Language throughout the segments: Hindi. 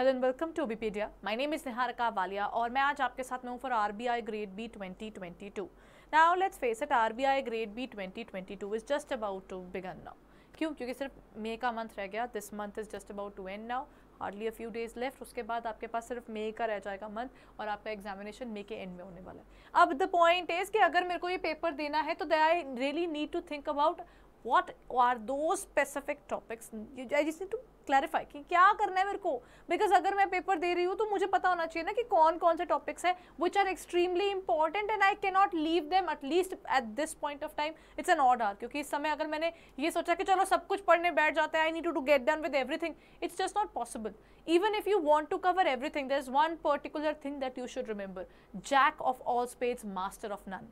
Hello and welcome to bpedia my name is Niharika Walia और मैं आज आपके साथ में हूँ for RBI grade B 2022 now let's face it RBI grade B 2022 is just about to begin now क्यों क्योंकि सिर्फ मे का मंथ रह गया this month is just about to end now hardly a few days left उसके बाद आपके पास सिर्फ मे का रह जाएगा मंथ और आपका एग्जामिनेशन मे के एंड में होने वाला है अब द पॉइंट इज़ कि अगर मेरे को ये पेपर देना है तो they I really need to think about what are दो स्पेसिफिक टॉपिक्स जिसने टू क्लैरिफाई कि क्या करना है मेरे को बिकॉज अगर मैं पेपर दे रही हूँ तो मुझे पता होना चाहिए ना कि कौन कौन से टॉपिक्स हैं which are extremely important and I can not leave them at least at this point of time it's an order क्योंकि इस समय अगर मैंने ये सोचा कि चलो सब कुछ पढ़ने बैठ जाते हैं I need to get done with everything it's just not possible even if you want to cover everything there is one particular thing that you should remember jack of all स्पेस master of none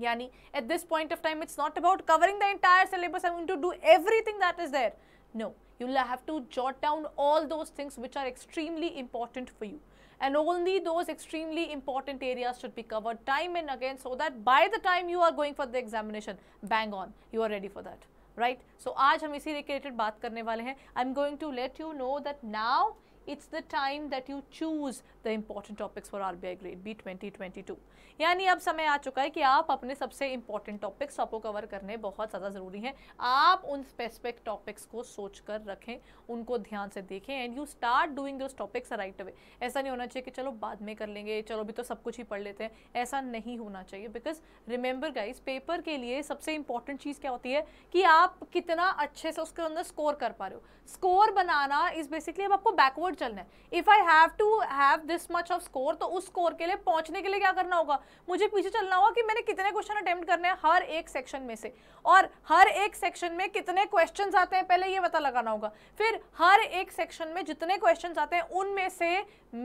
Yani at this point of time, it's not about covering the entire syllabus. I'm going to do everything that is there. No, you'll have to jot down all those things which are extremely important for you. And only those extremely important areas should be covered time and again so that by the time you are going for the examination, bang on, you are ready for that. Right? So, आज हम इसी रिलेटेड बात करने वाले i I'm going to let you know that now it's the time that you choose the important topics for R B I grade B twenty twenty two यानी अब समय आ चुका है कि आप अपने सबसे इंपॉर्टेंट टॉपिक्स आपको कवर करने बहुत ज़्यादा ज़रूरी हैं आप उन स्पेसिफिक टॉपिक्स को सोच कर रखें उनको ध्यान से देखें and you start doing those topics right away ऐसा नहीं होना चाहिए कि चलो बाद में कर लेंगे चलो अभी तो सब कुछ ही पढ़ लेते हैं ऐसा नहीं होना चाहिए बिकॉज रिमेंबर गाइज पेपर के लिए सबसे इंपॉर्टेंट चीज़ क्या होती है कि आप कितना अच्छे से उसके अंदर स्कोर कर पा रहे हो स्कोर बनाना इज़ बेसिकली अब आपको बैकवर्ड फॉरवर्ड चलना है if I have to have this much of score तो उस स्कोर के लिए पहुंचने के लिए क्या करना होगा मुझे पीछे चलना होगा कि मैंने कितने क्वेश्चन अटैम्प्ट करने हैं हर एक सेक्शन में से और हर एक सेक्शन में कितने क्वेश्चन आते हैं पहले ये पता लगाना होगा फिर हर एक सेक्शन में जितने क्वेश्चन आते हैं उनमें से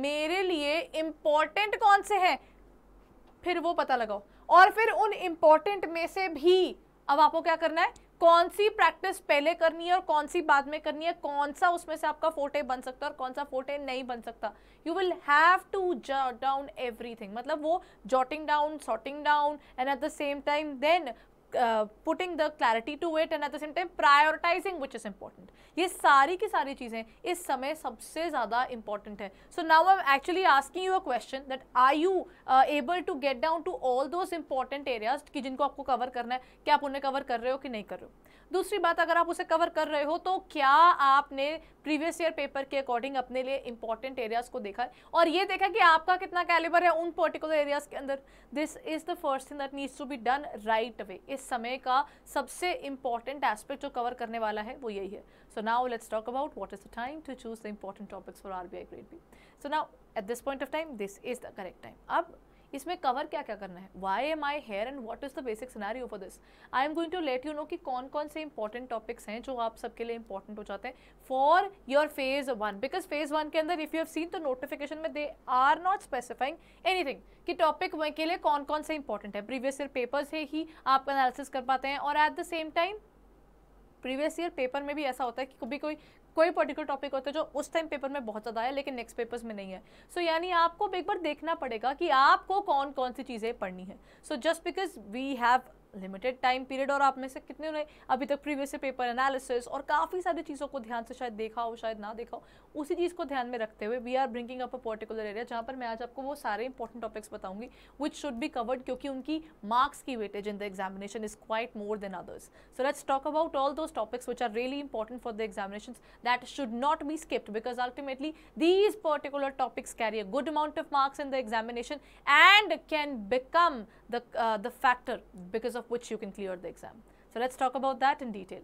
मेरे लिए इम्पॉर्टेंट कौन से हैं फिर वो पता लगाओ और फिर उन इम्पॉर्टेंट में से भी अब आपको क्या करना है कौन सी प्रैक्टिस पहले करनी है और कौन सी बाद में करनी है कौन सा उसमें से आपका फोटे बन सकता है और कौन सा फोटे नहीं बन सकता you will have to jot down everything मतलब वो jotting down sorting down and at the same time then putting the clarity to wait and at the same time prioritising which is important ये सारी की सारी चीज़ें इस समय सबसे ज़्यादा इंपॉर्टेंट है so now I am actually asking you a question that I you able to get down to all those important areas कि जिनको आपको कवर करना है क्या आप उन्हें कवर कर रहे हो कि नहीं कर रहे हो दूसरी बात अगर आप उसे कवर कर रहे हो तो क्या आपने प्रीवियस ईयर पेपर के अकॉर्डिंग अपने लिए इंपॉर्टेंट एरियाज को देखा है और ये देखा कि आपका कितना कैलिबर है उन पर्टिकुलर एरियाज के अंदर this is the first thing that needs to be done right away इस समय का सबसे इंपॉर्टेंट एस्पेक्ट जो कवर करने वाला है वो यही है so now let's talk about what is the time to choose the important topics for R B I grade B so now at this point of time this is the correct time अब इसमें कवर क्या क्या करना है why am I here and what is the basic scenario for this I am going to let you know कि कौन कौन से इंपॉर्टेंट टॉपिक्स हैं जो आप सबके लिए इंपॉर्टेंट हो जाते हैं for your phase one because phase one के अंदर इफ यू हैव सीन तो नोटिफिकेशन में they are not specifying anything कि टॉपिक के लिए कौन कौन से इंपॉर्टेंट है प्रीवियस ईयर पेपर से ही आप एनालिसिस कर पाते हैं और at the same time previous year paper में भी ऐसा होता है कि कभी कोई कोई पर्टिकुलर टॉपिक होता है जो उस टाइम पेपर में बहुत ज़्यादा है लेकिन नेक्स्ट पेपर्स में नहीं है सो so, यानी आपको एक बार देखना पड़ेगा कि आपको कौन कौन सी चीज़ें पढ़नी है so just because we have limited time period और आप में से कितने ने अभी तक प्रीवियस पेपर एनालिसिस और काफ़ी सारी चीज़ों को ध्यान से शायद देखा हो शायद ना देखा हो उसी चीज़ को ध्यान में रखते हुए we are bringing up a particular area जहाँ पर मैं आज आपको वो सारे इंपॉर्टेंट टॉपिक्स बताऊंगी विच शुड बी कवर्ड क्योंकि उनकी मार्क्स की weightage in the examination is quite more than others so let's talk about all those topics which are really important for the examination that should not be skipped because ultimately these particular topics carry a good amount of marks in the examination and can become the, uh, the factor because of which you can clear the exam. So let's talk about that in detail.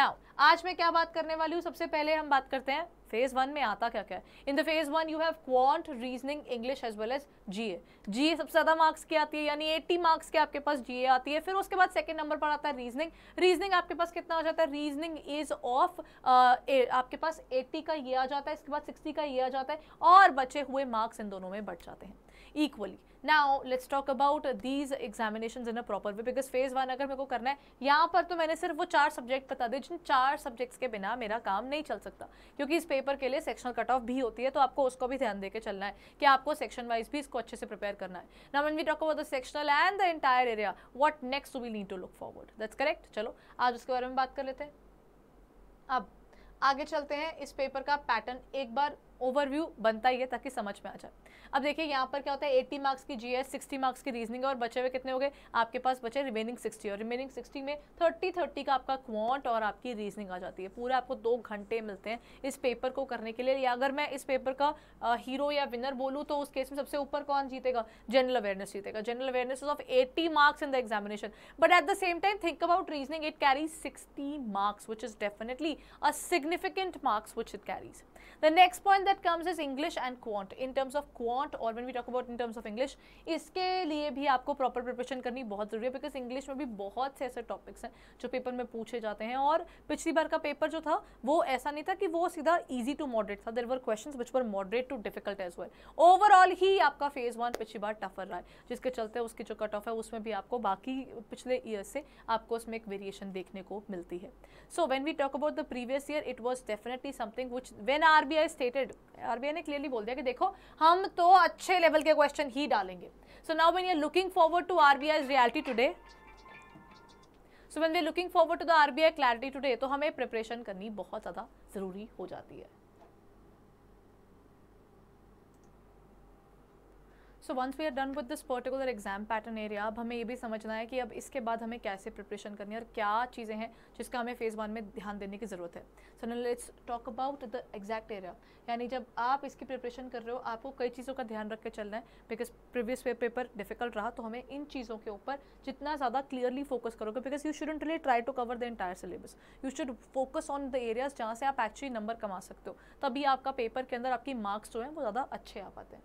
Now, aaj main kya baat karne wali hu sabse pehle hum baat karte hain phase one में आता क्या क्या है in the phase one you have quant reasoning English as well as GA GA सबसे ज़्यादा मार्क्स की आती है यानी एट्टी मार्क्स के आपके पास जीए आती है फिर उसके बाद सेकेंड नंबर पर आता है रीजनिंग रीजनिंग आपके पास कितना हो जाता है रीजनिंग इज ऑफ आपके पास एट्टी का ये आ जाता है इसके बाद सिक्सटी का ये आ जाता है और बचे हुए मार्क्स इन दोनों में बढ़ जाते हैं equally now let's talk about these examination in a proper way because phase one अगर मेरे को करना है यहाँ पर तो मैंने सिर्फ वो चार सब्जेक्ट बता दिए जिन चार सब्जेक्ट्स के बिना मेरा काम नहीं चल सकता क्योंकि इस पेपर के लिए सेक्शनल कट ऑफ भी होती है तो आपको उसको भी ध्यान देकर चलना है कि आपको सेक्शन वाइज भी इसको अच्छे से प्रिपेयर करना है ना one we talk about the sectional and the entire area what next we need to look forward that's correct चलो आज उसके बारे में बात कर लेते हैं अब आगे चलते हैं इस पेपर का पैटर्न एक बार ओवरव्यू बनता ही है ताकि समझ में आ जाए अब देखिए यहाँ पर क्या होता है 80 मार्क्स की जीएस 60 मार्क्स की रीजनिंग और बचे हुए कितने हो गए आपके पास बचे रिमेनिंग 60 और रिमेनिंग 60 में 30 30 का आपका क्वांट और आपकी रीजनिंग आ जाती है पूरा आपको दो घंटे मिलते हैं इस पेपर को करने के लिए या अगर मैं इस पेपर का हीरो या विनर बोलूँ तो उस केस में सबसे ऊपर कौन जीतेगा जनरल अवेयरनेस जीतेगा general awareness of eighty marks in the examination but at the same time think about reasoning it carries sixty marks which is definitely a significant marks which it carries The next point that comes is English and quant. In terms of quant or when we talk about in terms of English, इसके लिए भी आपको प्रॉपर प्रिपरेशन करनी बहुत ज़रूरी है बिकॉज इंग्लिश में भी बहुत से ऐसे टॉपिक्स हैं जो पेपर में पूछे जाते हैं और पिछली बार का पेपर जो था वो ऐसा नहीं था कि वो सीधा ईजी टू मॉडरेट था there were questions which were moderate to difficult as well overall ही आपका फेज़ वन पिछली बार टफर रहा है जिसके चलते उसकी जो कट ऑफ है उसमें भी आपको बाकी पिछले ईयर से आपको उसमें एक वेरिएशन देखने को मिलती है so when we talk about the previous year it was definitely something which when are RBI stated RBI ने क्लियरली बोल दिया कि देखो हम तो अच्छे लेवल के क्वेश्चन ही डालेंगे so now when you're looking forward to RBI reality today so when we looking forward to the RBI clarity today तो हमें प्रिपरेशन करनी बहुत ज़्यादा ज़रूरी हो जाती है so once we are done with this particular exam pattern area अब हमें ये भी समझना है कि अब इसके बाद हमें कैसे प्रिपरेशन करनी है और क्या चीज़ें हैं जिसका हमें फेज़ वन में ध्यान देने की ज़रूरत है so let's talk about the exact area यानी जब आप इसकी प्रिपरेशन कर रहे हो आपको कई चीज़ों का ध्यान रख के चलना है बिकॉज प्रीवियस पेपर डिफिकल्ट रहा तो हमें इन चीज़ों के ऊपर जितना ज़्यादा क्लियरली फोकस करोगे because you shouldn't really try to cover the entire syllabus you should focus on the areas जहाँ से आप एक्चुअली नंबर कमा सकते हो तभी आपका पेपर के अंदर आपकी मार्क्स जो हैं वो ज़्यादा अच्छे आ पाते हैं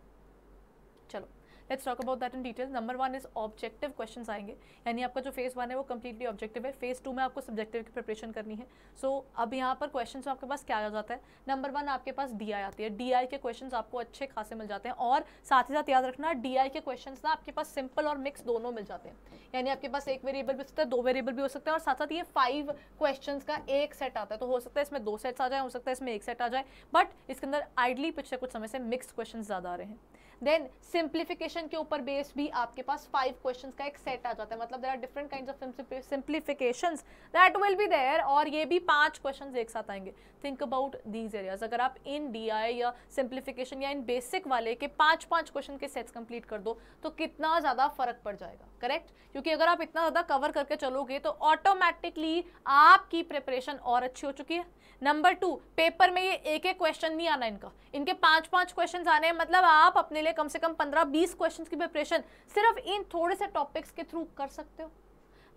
चलो let's talk about that in detail number one is objective question आएंगे यानी आपका जो फेज़ वन है वो कम्प्लीटली ऑब्जेक्टिव है फेज़ टू में आपको सब्जेक्टिव की प्रिपरेशन करनी है सो so, अब यहाँ पर क्वेश्चन आपके पास क्या आ जाता है नंबर वन आपके पास डी आई आती है डी आई के क्वेश्चन आपको अच्छे खासे मिल जाते हैं और साथ ही साथ याद रखना डी आई के क्वेश्चन ना आपके पास सिंपल और मिक्स दोनों मिल जाते हैं यानी आपके पास एक वेरिएबल भी हो सकता है दो वेरिएबल भी हो सकता है और साथ साथ ये फाइव क्वेश्चन का एक सेट आता है तो हो सकता है इसमें दो सेट्स आ जाए हो सकता है इसमें एक सेट आ जाए बट इसके अंदर आइडली पिछले कुछ समय से मिक्स क्वेश्चन ज़्यादा आ रहे हैं देन सिंप्लीफिकेशन के ऊपर बेस्ड भी आपके पास फाइव क्वेश्चन का एक सेट आ जाता है मतलब there are different kind of simplification that will be there और ये भी पांच क्वेश्चन एक साथ आएंगे थिंक अबाउट दीज एरियाज अगर आप इन डी या सिंप्लीफिकेशन या इन बेसिक वाले के पांच पांच क्वेश्चन के सेट्स कंप्लीट कर दो तो कितना ज़्यादा फर्क पड़ जाएगा करेक्ट क्योंकि अगर आप इतना ज़्यादा कवर करके चलोगे तो ऑटोमेटिकली आपकी प्रिपरेशन और अच्छी हो चुकी है नंबर टू पेपर में ये एक एक क्वेश्चन नहीं आना इनका इनके पांच पांच क्वेश्चन आने हैं मतलब आप अपने लिए कम से कम पंद्रह बीस क्वेश्चन की प्रिपरेशन सिर्फ इन थोड़े से टॉपिक्स के थ्रू कर सकते हो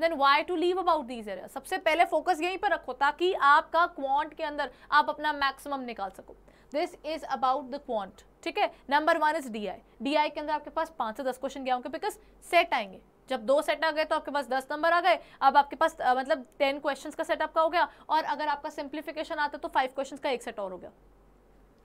then why to leave about these area सबसे पहले फोकस यहीं पर रखो ताकि आपका क्वांट के अंदर आप अपना मैक्सिमम निकाल सको this is about the quant ठीक है number one is D I D I के अंदर आपके पास पाँच से दस क्वेश्चन गया होंगे बिकॉज सेट आएंगे जब दो सेट आ गए तो आपके पास दस नंबर आ गए अब आपके पास मतलब टेन क्वेश्चन का सेटअप का हो गया और अगर आपका सिंप्लीफिकेशन आता तो फाइव क्वेश्चन का एक सेट और हो गया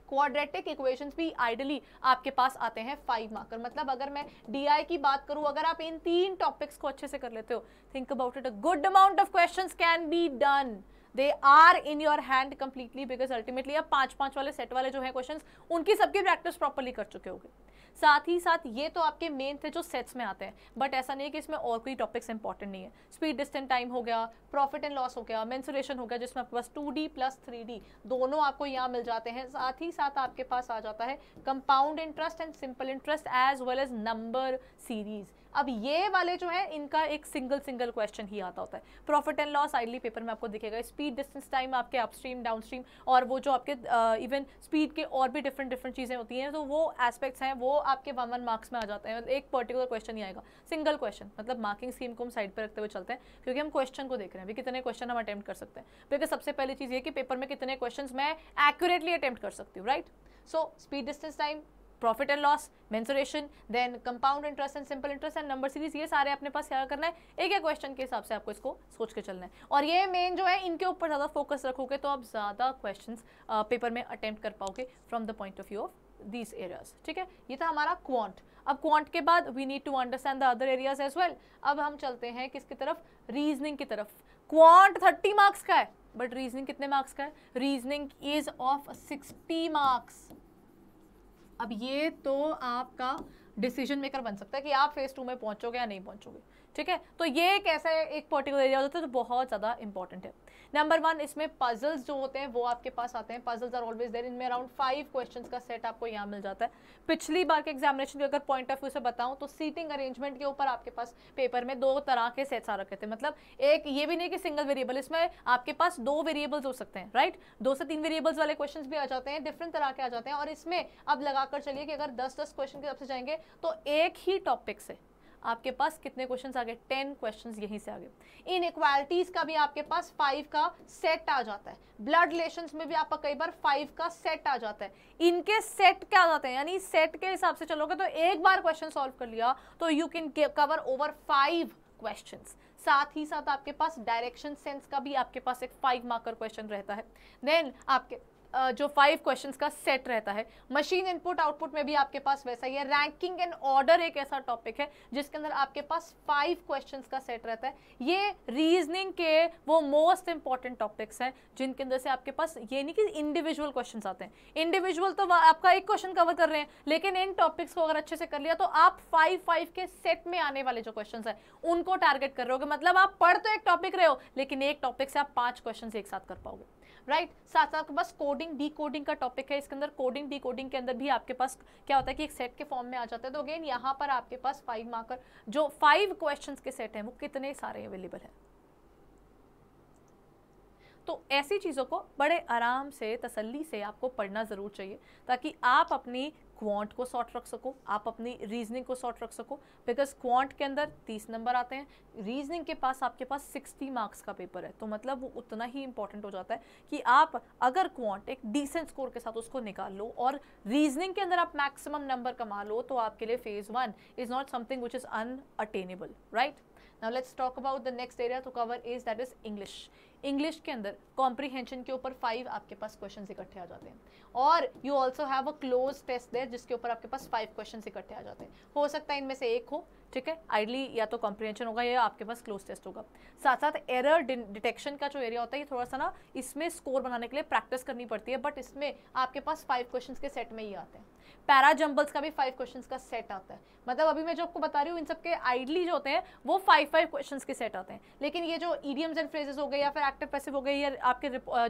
क्वाड्रेटिक इक्वेशंस भी आइडली आपके पास आते हैं फाइव मार्कर मतलब अगर मैं डीआई की बात करूं अगर आप इन तीन टॉपिक्स को अच्छे से कर लेते हो think about it a good amount of questions can be done they are in your hand completely because ultimately आप पांच पांच वाले सेट वाले जो है क्वेश्चंस उनकी सबकी प्रैक्टिस प्रॉपरली कर चुके होंगे साथ ही साथ ये तो आपके मेन थे जो सेट्स में आते हैं बट ऐसा नहीं है कि इसमें और कोई टॉपिक्स इंपॉर्टेंट नहीं है स्पीड डिस्टेंस टाइम हो गया प्रॉफिट एंड लॉस हो गया मैंसुरेशन हो गया जिसमें आपके पास two D plus three D दोनों आपको यहाँ मिल जाते हैं साथ ही साथ आपके पास आ जाता है compound interest and simple interest as well as number series अब ये वाले जो है इनका एक सिंगल सिंगल क्वेश्चन ही आता होता है profit and loss ideally paper में आपको दिखेगा स्पीड डिस्टेंस टाइम आपके अपस्ट्रीम डाउनस्ट्रीम और वो जो आपके इवन uh, स्पीड के और भी डिफरेंट डिफरेंट चीज़ें होती हैं तो वो एस्पेक्ट्स हैं वो आपके वन वन मार्क्स में आ जाते हैं एक पर्टिकुलर क्वेश्चन ही आएगा सिंगल क्वेश्चन मतलब मार्किंग स्कीम को हम साइड पर रखते हुए चलते हैं क्योंकि हम क्वेश्चन को देख रहे हैं भी कितने क्वेश्चन हम अटैम्प्ट कर सकते हैं क्योंकि सबसे पहली चीज़ ये कि पेपर में कितने क्वेश्चन मैं एक्यूरेटली अटैम्प्ट कर सकती हूँ right so speed distance time profit and loss mensuration then compound interest and simple interest and number series ये सारे अपने पास क्या करना है एक एक क्वेश्चन के हिसाब से आपको इसको सोच के चलना है और ये मेन जो है इनके ऊपर ज़्यादा फोकस रखोगे तो आप ज़्यादा क्वेश्चन पेपर में अटैम्प्ट कर पाओगे from the point of view of these areas ठीक है ये था हमारा क्वांट अब क्वांट के बाद we need to understand the other areas as well अब हम चलते हैं किसकी तरफ रीजनिंग की तरफ क्वांट थर्टी मार्क्स का है बट रीजनिंग कितने मार्क्स का है reasoning is of sixty marks अब ये तो आपका डिसीजन मेकर बन सकता है कि आप फेज़ टू में पहुँचोगे या नहीं पहुँचोगे ठीक है तो ये एक ऐसा एक पर्टिकुलर एरिया होता है जो बहुत ज़्यादा इंपॉर्टेंट है नंबर वन इसमें पजल्स जो होते हैं वो आपके पास आते हैं पजल्स आर ऑलवेज देर इनमें अराउंड फाइव क्वेश्चन का सेट आपको यहाँ मिल जाता है पिछली बार के एग्जामिनेशन के अगर पॉइंट ऑफ व्यू से बताऊँ तो सीटिंग अरेंजमेंट के ऊपर आपके पास पेपर में दो तरह के सेट्स आ रखे थे मतलब एक ये भी नहीं कि सिंगल वेरिएबल इसमें आपके पास दो वेरिएबल्स हो सकते हैं राइट दो से तीन वेरिएबल्स वाले क्वेश्चन भी आ जाते हैं डिफरेंट तरह के आ जाते हैं और इसमें अब लगाकर चलिए कि अगर दस दस क्वेश्चन के हिसाब से जाएंगे तो एक ही टॉपिक से आपके पास कितने क्वेश्चंस आ गए टेन क्वेश्चंस यहीं से आ गए इन इक्वालिटीज का भी आपके पास फाइव का सेट आ जाता है ब्लड रिलेशन में भी आपका कई बार फाइव का सेट आ जाता है इनके सेट क्या आ जाते हैं यानी सेट के हिसाब से चलोगे तो एक बार क्वेश्चन सॉल्व कर लिया तो you can cover over five question साथ ही साथ आपके पास डायरेक्शन सेंस का भी आपके पास एक फाइव मार्कर क्वेश्चन रहता है देन आपके जो फाइव क्वेश्चंस का सेट रहता है मशीन इनपुट आउटपुट में भी आपके पास वैसा ही है रैंकिंग एंड ऑर्डर एक ऐसा टॉपिक है जिसके अंदर आपके पास फाइव क्वेश्चंस का सेट रहता है ये रीजनिंग के वो मोस्ट इंपॉर्टेंट टॉपिक्स हैं जिनके अंदर से आपके पास ये नहीं कि इंडिविजुअल क्वेश्चन आते हैं इंडिविजुअल तो आपका एक क्वेश्चन कवर कर रहे हैं लेकिन इन टॉपिक्स को अगर अच्छे से कर लिया तो आप फाइव फाइव के सेट में आने वाले जो क्वेश्चन है उनको टारगेट कर रहे हो मतलब आप पढ़ तो एक टॉपिक रहे हो लेकिन एक टॉपिक से आप पाँच क्वेश्चन एक साथ कर पाओगे राइट साथ साथ आपके पास कोडिंग डी कोडिंग का टॉपिक है इसके अंदर कोडिंग डी कोडिंग के अंदर भी आपके पास क्या होता है कि एक सेट के फॉर्म में आ जाता है तो अगेन यहाँ पर आपके पास फाइव मार्कर जो फाइव क्वेश्चन के सेट हैं वो कितने सारे अवेलेबल हैं तो ऐसी चीज़ों को बड़े आराम से तसल्ली से आपको पढ़ना ज़रूर चाहिए ताकि आप अपनी क्वांट को शॉर्ट रख सको आप अपनी रीजनिंग को शॉर्ट रख सको बिकॉज क्वांट के अंदर 30 नंबर आते हैं रीजनिंग के पास आपके पास 60 मार्क्स का पेपर है तो मतलब वो उतना ही इंपॉर्टेंट हो जाता है कि आप अगर क्वांट एक डिसेंट स्कोर के साथ उसको निकाल लो और रीजनिंग के अंदर आप मैक्सिमम नंबर कमा लो तो आपके लिए phase one is not something which is unattainable right now let's talk about the next area to cover is that is english English के अंदर कॉम्प्रीहेंशन के ऊपर फाइव आपके पास क्वेश्चन इकट्ठे आ जाते हैं और you also have a cloze test there जिसके ऊपर आपके पास फाइव क्वेश्चन इकट्ठे आ जाते हैं हो सकता है इनमें से एक हो ठीक है आइडली या तो कॉम्प्रीहेंशन होगा या आपके पास क्लोज टेस्ट होगा साथ साथ एरर डिटेक्शन का जो एरिया होता है ये थोड़ा सा ना इसमें स्कोर बनाने के लिए प्रैक्टिस करनी पड़ती है बट इसमें आपके पास फाइव क्वेश्चन के सेट में ही आते हैं पैरा जम्बल्स का भी फाइव क्वेश्चन का सेट आता है मतलब अभी मैं जो आपको बता रही हूँ इन सबके आइडली जो होते हैं वो फाइव फाइव क्वेश्चन के सेट आते हैं लेकिन ये जो ईडियम्स एंड फ्रेजेस हो गए या फिर एक्टिव पैसिव हो गए या आपके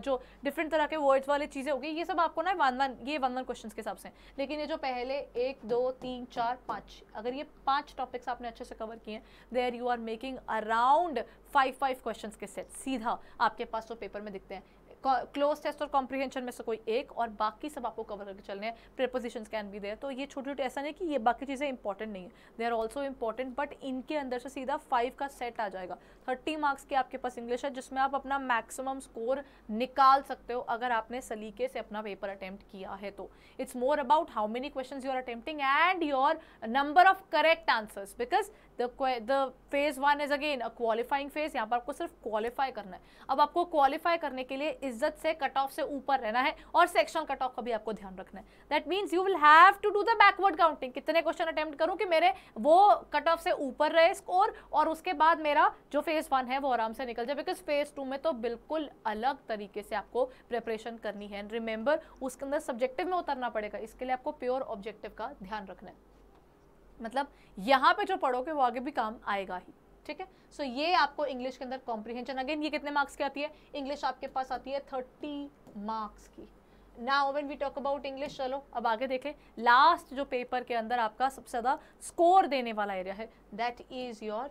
जो डिफरेंट तरह के वर्ड्स वाले चीज़ें हो गई ये सब आपको ना वन वन ये वन वन क्वेश्चन के हिसाब से लेकिन ये जो पहले एक दो तीन चार पाँच अगर ये पाँच टॉपिक्स आपने अच्छे से कवर किए there you are making around five five question के सेट सीधा आपके पास तो पेपर में दिखते हैं क्लोज टेस्ट और कॉम्प्रीहेंशन में से कोई एक और बाकी सब आपको कवर करके चलने हैं प्रेपोजिशन कैन भी देर तो ये छोटे छोटे ऐसा नहीं कि ये बाकी चीज़ें इंपॉर्टेंट नहीं है they are also important but इनके अंदर से सीधा फाइव का सेट आ जाएगा थर्टी मार्क्स की आपके पास इंग्लिश है जिसमें आप अपना मैक्सिमम स्कोर निकाल सकते हो अगर आपने सलीके से अपना पेपर अटैम्प्ट किया है तो it's more about how many question you are attempting and your number of correct answers because the phase one is again a qualifying phase यहाँ पर आपको सिर्फ क्वालिफाई करना है अब आपको क्वालिफाई करने के लिए इज्जत से कट ऑफ से ऊपर रहना है और सेक्शन कट ऑफ का भी आपको ध्यान रखना है that means you will have to do the backward counting कितने क्वेश्चन अटेम्प्ट करूँ कि मेरे वो कट ऑफ से ऊपर रहे स्कोर और उसके बाद मेरा जो फेज वन है वो आराम से निकल जाए बिकॉज फेज टू में तो बिल्कुल अलग तरीके से आपको प्रिपरेशन करनी है एंड रिमेंबर उसके अंदर सब्जेक्टिव में उतरना पड़ेगा इसके लिए आपको प्योर ऑब्जेक्टिव का ध्यान रखना है मतलब यहाँ पे जो पढ़ोगे वो आगे भी काम आएगा ही ठीक है सो ये आपको इंग्लिश के अंदर कॉम्प्रिहेंशन अगेन ये कितने मार्क्स की आती है इंग्लिश आपके पास आती है थर्टी मार्क्स की ना when we talk about English चलो अब आगे देखें लास्ट जो पेपर के अंदर आपका सबसे ज़्यादा स्कोर देने वाला एरिया है that is your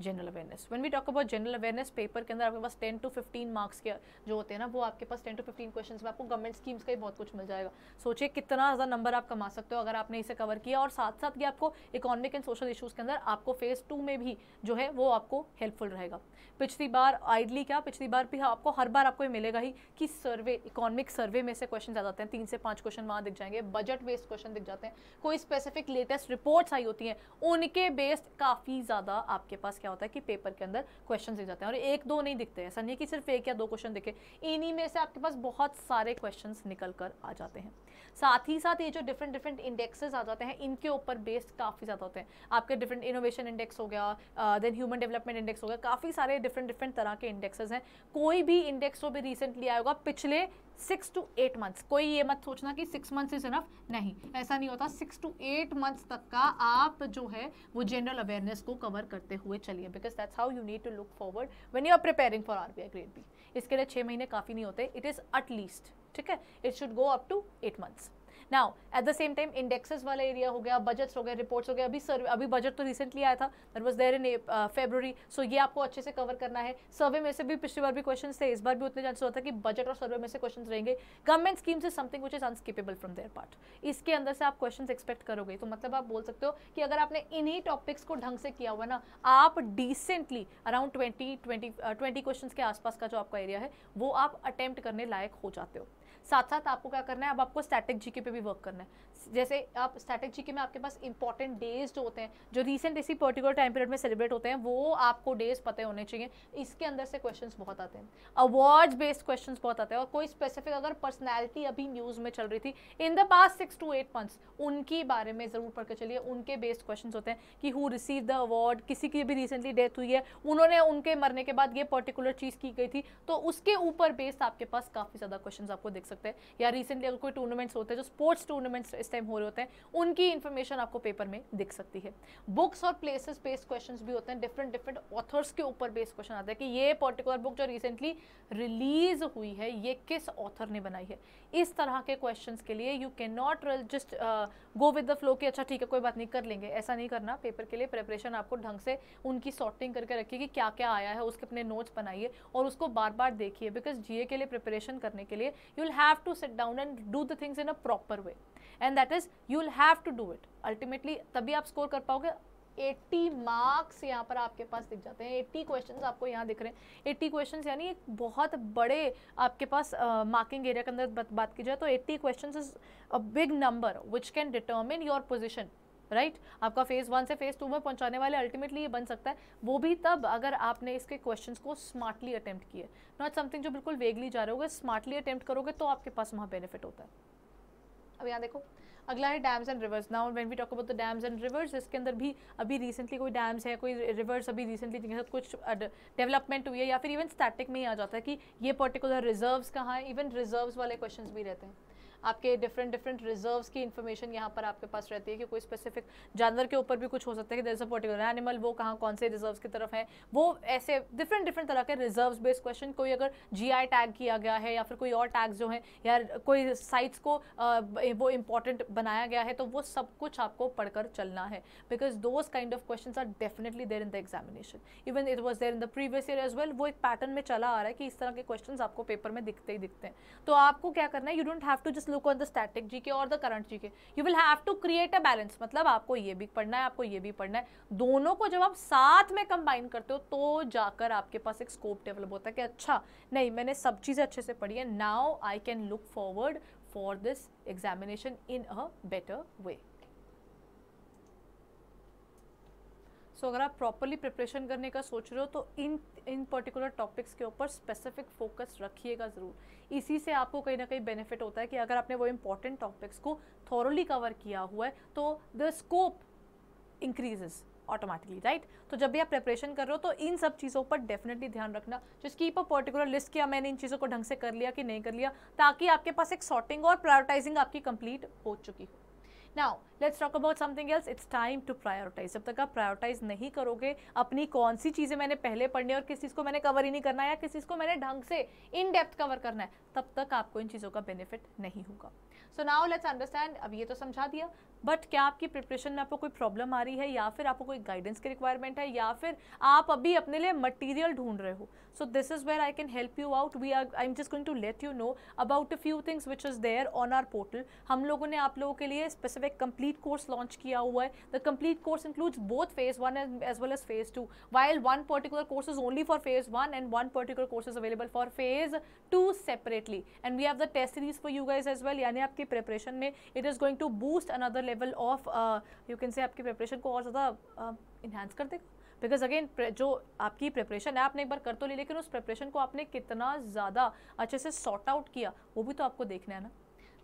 general awareness when we talk about general awareness paper के अंदर आपके पास टेन टू फिफ्टीन मार्क्स के जो होते हैं ना वो आपके पास टेन टू फिफ्टीन क्वेश्चन में आपको गवर्नमेंट स्कीम्स का ही बहुत कुछ मिल जाएगा सोचिए कितना ज़्यादा नंबर आप कमा सकते हो अगर आपने इसे कवर किया और साथ साथ ये आपको इकोनॉमिक एंड सोशल इशूज़ के अंदर आपको फेज़ टू में भी जो है वो आपको हेल्पफुल रहेगा पिछली बार आइडली क्या पिछली बार भी आपको हर बार आपको मिलेगा ही कि सर्वे इकोनॉमिक सर्वे में से क्वेश्चन आ जाते हैं तीन से पाँच क्वेश्चन वहाँ दिख जाएंगे बजट बेस्ड क्वेश्चन दिख जाते हैं कोई स्पेसिफिक लेटेस्ट रिपोर्ट्स आई होती हैं उनके बेस्ड काफ़ी ज़्यादा आपके पास क्या होता है कि पेपर के अंदर क्वेश्चन दिख जाते हैं और एक दो नहीं दिखते ऐसा नहीं कि सिर्फ एक या दो क्वेश्चन दिखे इन्हीं में से आपके पास बहुत सारे क्वेश्चन निकल कर आ जाते हैं साथ ही साथ ये जो डिफरेंट डिफरेंट इंडेक्सेस आ जाते हैं इनके ऊपर बेस्ड काफ़ी ज़्यादा होते हैं आपके डिफरेंट इनोवेशन इंडेक्स हो गया देन ह्यूमन डेवलपमेंट इंडेक्स हो गया काफ़ी सारे डिफरेंट डिफरेंट तरह के इंडेक्सेस हैं कोई भी इंडेक्स जो भी रिसेंटली आया होगा पिछले सिक्स टू एट मंथ्स कोई ये मत सोचना कि सिक्स मंथ्स इज इनफ नहीं ऐसा नहीं होता सिक्स टू एट मंथ्स तक का आप जो है वो जनरल अवेयरनेस को कवर करते हुए चलिए because that's how you need to look forward when you are preparing for R B grade B इसके लिए छः महीने काफ़ी नहीं होते इट इज़ एटलीस्ट ठीक है it should go up to eight months now at the same time indexes वाला एरिया हो गया बजट्स हो गए रिपोर्ट्स हो गए अभी सर्वे अभी बजट तो रिसेंटली आया था there was there in February so ये आपको अच्छे से कवर करना है सर्वे में से भी पिछली बार भी क्वेश्चन थे इस बार भी उतने चांसेस होता है कि बजट और सर्वे में से क्वेश्चन रहेंगे government schemes is something which is unskippable from their part इसके अंदर से आप क्वेश्चन एक्सपेक्ट करोगे तो मतलब आप बोल सकते हो कि अगर आपने इन्हीं टॉपिक्स को ढंग से किया हुआ ना आप decently around twenty twenty twenty question के आसपास का जो आपका एरिया है वो आप अटैम्प्ट करने लायक हो जाते हो साथ साथ आपको क्या करना है अब आपको स्टैटिक जीके पे भी वर्क करना है जैसे आप स्टैटिक जीके में आपके पास इंपॉर्टेंट डेज जो होते हैं जो रिसेंट इसी पर्टिकुलर टाइम पीरियड में सेलिब्रेट होते हैं वो आपको डेज पते होने चाहिए इसके अंदर से क्वेश्चन बहुत आते हैं अवार्ड बेस्ड क्वेश्चन बहुत आते हैं और कोई स्पेसिफिक अगर पर्सनैलिटी अभी न्यूज़ में चल रही थी in the past six to eight months उनके बारे में ज़रूर पढ़ के चलिए उनके बेस्ड क्वेश्चन होते हैं कि हु रिसीव द अवार्ड किसी की भी रिसेंटली डेथ हुई है उन्होंने उनके मरने के बाद ये पर्टिकुलर चीज़ की गई थी तो उसके ऊपर बेस्ड आपके पास काफ़ी ज़्यादा क्वेश्चन आपको देख सकते हैं या रिसेंटली अगर कोई टूर्नामेंट्स होते हैं जो स्पोर्ट्स टूर्नामेंट्स इस टाइम हो रहे होते हैं उनकी इन्फॉर्मेशन आपको पेपर में दिख सकती है बुक्स और प्लेसेस बेस्ड क्वेश्चन भी होते हैं डिफरेंट डिफरेंट ऑथर्स के ऊपर बेस्ड क्वेश्चन आते हैं कि ये पर्टिकुलर बुक जो रिसेंटली रिलीज हुई है ये किस ऑथर ने बनाई है इस तरह के क्वेश्चन के लिए you can not just go with the flow कि अच्छा ठीक है कोई बात नहीं कर लेंगे ऐसा नहीं करना पेपर के लिए प्रेपरेशन आपको ढंग से उनकी सॉर्टिंग करके रखिए कि क्या क्या आया है उसके अपने नोट्स बनाइए और उसको बार बार देखिए बिकॉज जीए के लिए प्रिपरेशन करने के लिए you will have to sit down and do the things in a proper way and that is you will have to do it ultimately तभी आप score कर पाओगे 80 मार्क्स यहाँ पर आपके पास दिख जाते हैं 80 क्वेश्चंस आपको यहाँ दिख रहे हैं 80 क्वेश्चंस यानी एक बहुत बड़े आपके पास मार्किंग एरिया के अंदर बात की जाए तो 80 questions is a big number which can determine your position right आपका फेज़ वन से फेज़ टू में पहुंचाने वाले अल्टीमेटली ये बन सकता है वो भी तब अगर आपने इसके क्वेश्चंस को स्मार्टली अटेम्प्ट किए नॉट समथिंग जो बिल्कुल वेगली जा रहे होगा स्मार्टली अटैम्प्ट करोगे तो आपके पास वहाँ बेनिफिट होता है अब यहाँ देखो अगला है dams and rivers now when we talk about the dams and rivers इसके अंदर भी अभी रिसेंटली कोई डैम्स है कोई रिवर्स अभी रिसेंटली जिनके साथ कुछ डेवलपमेंट हुई है या फिर इवन स्टैटिक में ही आ जाता है कि ये पर्टिकुलर रिजर्व्स कहाँ हैं इवन रिजर्व्स वाले क्वेश्चन भी रहते हैं आपके डिफरेंट डिफरेंट रिजर्व्स की इन्फॉर्मेशन यहाँ पर आपके पास रहती है कि कोई स्पेसिफिक जानवर के ऊपर भी कुछ हो सकता है कि अ पर्टिकुलर एनिमल वो कहाँ कौन से रिजर्व की तरफ है वो ऐसे डिफरेंट डिफरेंट तरह के रिजर्व बेस्ड क्वेश्चन कोई अगर जी टैग किया गया है या फिर कोई और टैग जो है या कोई साइट्स को आ, वो इंपॉर्टेंट बनाया गया है तो वो सब कुछ आपको पढ़कर चलना है because those kind of question are definitely there in the examination even it was there in the previous year as well वो एक पैटर्न में चला आ रहा है कि इस तरह के क्वेश्चन आपको पेपर में दिखते ही दिखते हैं तो आपको क्या करना है you don't have to just look on the static GK और the current GK. You will have to create a balance मतलब आपको ये भी पढ़ना है आपको ये भी पढ़ना है दोनों को जब आप साथ में कंबाइन करते हो तो जाकर आपके पास एक स्कोप डेवलप होता है कि अच्छा नहीं मैंने सब चीज़ें अच्छे से पढ़ी है now I can look forward for this examination in a better way so so, अगर आप प्रॉपरली प्रिपरेशन करने का सोच रहे हो तो इन इन पर्टिकुलर टॉपिक्स के ऊपर स्पेसिफिक फोकस रखिएगा ज़रूर इसी से आपको कहीं ना कहीं बेनिफिट होता है कि अगर आपने वो इंपॉर्टेंट टॉपिक्स को थॉरली कवर किया हुआ है तो the scope increases automatically right तो जब भी आप प्रिपरेशन कर रहे हो तो इन सब चीज़ों पर डेफिनेटली ध्यान रखना जिसकी पर पर्टिकुलर लिस्ट किया मैंने इन चीज़ों को ढंग से कर लिया कि नहीं कर लिया ताकि आपके पास एक सॉर्टिंग और प्रायोरिटाइजिंग आपकी कंप्लीट हो चुकी हो now let's talk about something else it's time to prioritize जब तक आप प्रायोरिटाइज नहीं करोगे अपनी कौन सी चीज़ें मैंने पहले पढ़नी है और किस चीज़ को मैंने कवर ही नहीं करना है या किस चीज़ को मैंने ढंग से इन डेप्थ कवर करना है तब तक आपको इन चीज़ों का बेनिफिट नहीं होगा सो नाउ लेट्स अंडरस्टैंड अब ये तो समझा दिया बट क्या आपकी प्रिपरेशन में आपको कोई प्रॉब्लम आ रही है या फिर आपको कोई गाइडेंस की रिक्वायरमेंट है या फिर आप अभी अपने लिए मटेरियल ढूंढ रहे हो so this is where I can help you out we are I am just going to let you know about a few things which is there on our portal हम लोगों ने आप लोगों के लिए स्पेसिफिक कंप्लीट कोर्स लॉन्च किया हुआ है the complete course includes both phase one as well as phase two while one particular course is only for phase one and one particular course is available for phase two separate definitely and we have the test series for you guys as well यानी आपकी preparation में it is going to boost another level of uh, you can say आपकी preparation को और ज़्यादा uh, enhance कर देगा बिकॉज अगेन जो आपकी प्रिपरेशन है आपने एक बार कर तो ली लेकिन उस प्रिपरेशन को आपने कितना ज़्यादा अच्छे से सॉर्ट आउट किया वो भी तो आपको देखना है ना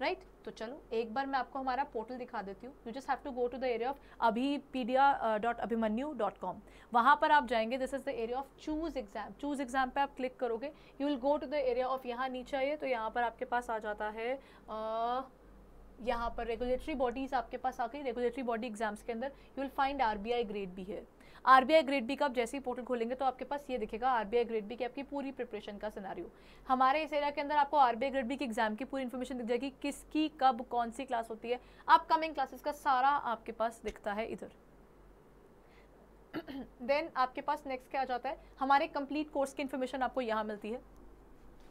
राइट right? तो चलो एक बार मैं आपको हमारा पोर्टल दिखा देती हूँ you just have to go to the area of Abhipedia dot Abhimanyu dot com वहाँ पर आप जाएंगे this is the area of choose exam choose exam पे आप क्लिक करोगे you will go to the area of यहाँ नीचे आइए तो यहाँ पर आपके पास आ जाता है uh, यहाँ पर रेगुलेटरी बॉडीज़ आपके पास आ गई रेगुलेटरी बॉडी एग्जाम्स के अंदर you will find R grade भी है आर बी ग्रेड बी का आप जैसे ही पोर्टल खोलेंगे तो आपके पास ये दिखेगा आर बी ग्रेड बी की आपकी पूरी प्रिपरेशन का सिनारियो हमारे इस एरिया के अंदर आपको आर बी ग्रेड बी की एग्जाम की पूरी इन्फॉर्मेशन दिख जाएगी किसकी कब कौन सी क्लास होती है अपकमिंग क्लासेस का सारा आपके पास दिखता है इधर देन आपके पास नेक्स्ट क्या आ जाता है हमारे कंप्लीट कोर्स की इन्फॉर्मेशन आपको यहाँ मिलती है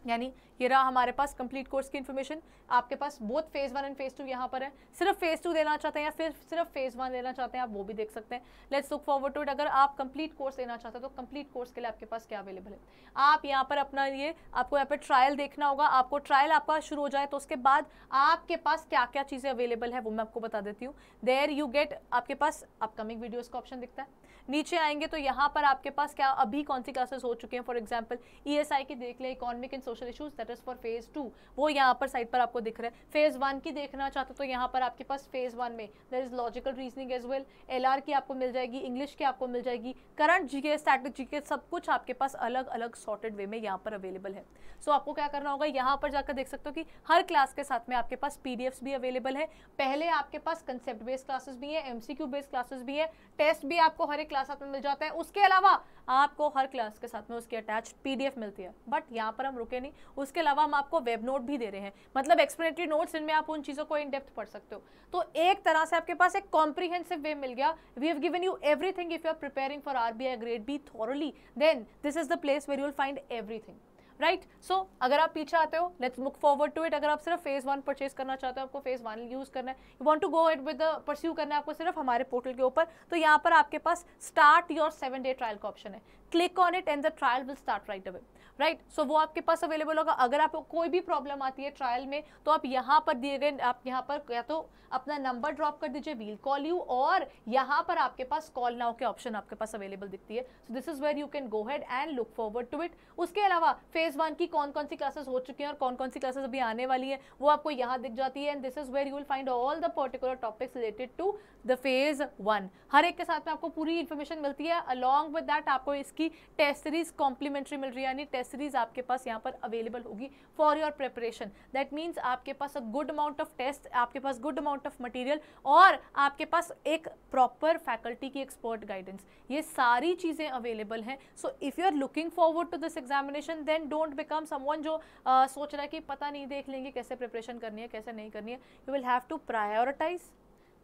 यानी ये रहा हमारे पास कंप्लीट कोर्स की इन्फॉर्मेशन आपके पास both phase one and phase two यहाँ पर है सिर्फ फेज़ टू लेना चाहते हैं या फिर सिर्फ फेज़ वन लेना चाहते हैं आप वो भी देख सकते हैं let's look forward to it अगर आप कंप्लीट कोर्स लेना चाहते हैं तो कंप्लीट कोर्स के लिए आपके पास क्या अवेलेबल है आप यहाँ पर अपना ये आपको यहाँ पर ट्रायल देखना होगा आपको ट्रायल आपका शुरू हो जाए तो उसके बाद आपके पास क्या क्या चीज़ें अवेलेबल है वो मैं आपको बता देती हूँ देयर यू गेट आपके पास अपकमिंग वीडियोज़ का ऑप्शन दिखता है नीचे आएंगे तो यहाँ पर आपके पास क्या अभी कौन सी क्लासेस हो चुके हैं फॉर एग्जाम्पल ई की देख लें economic and social issues that is for phase two वो यहाँ पर साइड पर आपको दिख रहा है फेज वन की देखना चाहते हो तो यहाँ पर आपके पास फेज वन में there is logical reasoning as well एल की आपको मिल जाएगी इंग्लिश की आपको मिल जाएगी करंट जीके स्टैटिक के सब कुछ आपके पास अलग अलग सॉर्टेड वे में यहाँ पर अवेलेबल है सो so, आपको क्या करना होगा यहाँ पर जाकर देख सकते हो कि हर क्लास के साथ में आपके पास पी भी अवेलेबल है पहले आपके पास कंसेप्ट बेस्ड क्लासेस भी हैं एम बेस्ड क्लासेस भी हैं टेस्ट भी आपको हर एक क्लास साथ में मिल जाता है उसके अलावा आपको हर क्लास के साथ में उसकी अटैच पीडीएफ मिलती है बट यहाँ पर हम रुके नहीं उसके अलावा हम आपको वेब नोट भी दे रहे हैं मतलब एक्सप्लेनेटरी नोट्स इनमें आप उन चीज़ों को इन डेप्थ पढ़ सकते हो तो एक तरह से आपके पास एक कॉम्प्रीहेंसिव वे मिल गया we have given you everything if you are preparing for R grade B thoroughly then this is the place where you'll find everything right right? So so, अगर आप पीछे आते हो let's look forward to it अगर आप सिर्फ फेज़ वन परचेज करना चाहते हो आपको फेज़ वन यूज़ करना है you want to go it with pursue करना है आपको सिर्फ हमारे पोर्टल के ऊपर तो यहाँ पर आपके पास start your seven day trial का ऑप्शन है click on it and the trial will start right away right right? So so, वो आपके पास अवेलेबल होगा अगर आपको कोई भी प्रॉब्लम आती है ट्रायल में तो आप यहाँ पर दिए गए आप यहाँ पर या तो अपना नंबर ड्रॉप कर दीजिए वील कॉल यू और यहाँ पर आपके पास कॉल नाउ के ऑप्शन आपके पास अवेलेबल दिखती है so this is where you can go head and look forward to it उसके अलावा फेज वन की कौन कौन सी क्लासेस हो चुकी हैं और कौन कौन सी क्लासेस अभी आने वाली हैं वो आपको यहाँ दिख जाती है and this is where you will find all the particular topics related to the phase one हर एक के साथ में आपको पूरी इन्फॉर्मेशन मिलती है अलॉन्ग विद डैट आपको इसकी टेस्ट सीरीज कॉम्प्लीमेंट्री मिल रही है यानी टेस्ट एक्सेसरीज आपके पास यहाँ पर अवेलेबल होगी for your preparation that means आपके पास a good amount of test आपके पास गुड अमाउंट ऑफ मटेरियल और आपके पास एक प्रॉपर फैकल्टी की एक्सपर्ट गाइडेंस ये सारी चीज़ें अवेलेबल हैं so if you are looking forward to this examination then don't become someone जो uh, सोच रहा है कि पता नहीं देख लेंगे कैसे प्रिपरेशन करनी है कैसे नहीं करनी है you will have to prioritize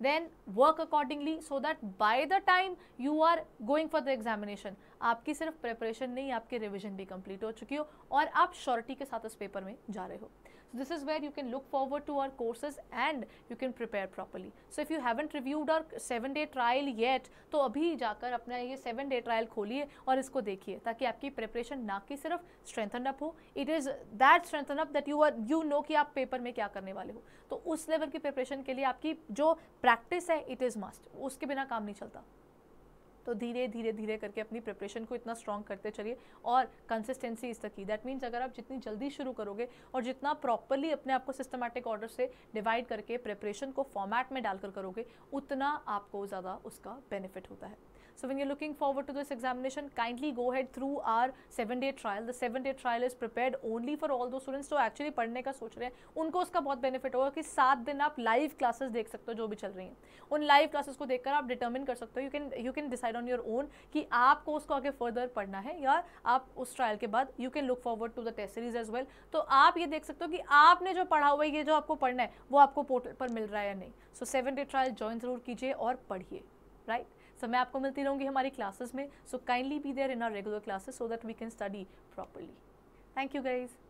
then work accordingly so that by the time you are going for the examination आपकी सिर्फ प्रिपरेशन नहीं आपकी रिविजन भी कंप्लीट हो चुकी हो और आप श्योरिटी के साथ उस पेपर में जा रहे हो so this is where you can look forward to our courses and you can prepare properly so if you haven't reviewed our 7 day trial yet तो अभी जाकर अपना ये 7 day trial खोलिए और इसको देखिए ताकि आपकी preparation ना कि सिर्फ strengthen up हो it is that strengthen up that you are you know कि आप पेपर में क्या करने वाले हो तो उस लेवल की preparation के लिए आपकी जो practice है it is must उसके बिना काम नहीं चलता तो धीरे धीरे धीरे करके अपनी प्रिपरेशन को इतना स्ट्रॉन्ग करते चलिए और consistency is the key that means अगर आप जितनी जल्दी शुरू करोगे और जितना प्रॉपरली अपने आप को सिस्टमैटिक ऑर्डर से डिवाइड करके प्रिपरेशन को फॉर्मेट में डालकर करोगे उतना आपको ज़्यादा उसका बेनिफिट होता है So when you're looking forward to this examination, kindly go ahead through our seven-day trial. The seven-day trial is prepared only for all those students जो actually पढ़ने का सोच रहे हैं उनको उसका बहुत बेनिफिट होगा कि सात दिन आप लाइव क्लासेस देख सकते हो जो भी चल रही हैं उन लाइव क्लासेस को देखकर आप डिटर्मिन कर सकते हो you can you can decide decide on your own कि आपको उसको आगे फर्दर पढ़ना है या आप उस ट्रायल के बाद you can look forward to the test series as well तो आप ये देख सकते हो कि आपने जो पढ़ा हुआ है ये जो आपको पढ़ना है वो आपको पोर्टल पर मिल रहा है या नहीं so seven day trial join ज़रूर कीजिए और पढ़िए राइट सो मैं आपको मिलती रहूँगी हमारी क्लासेस में so kindly be there in our regular classes so that we can study properly thank you guys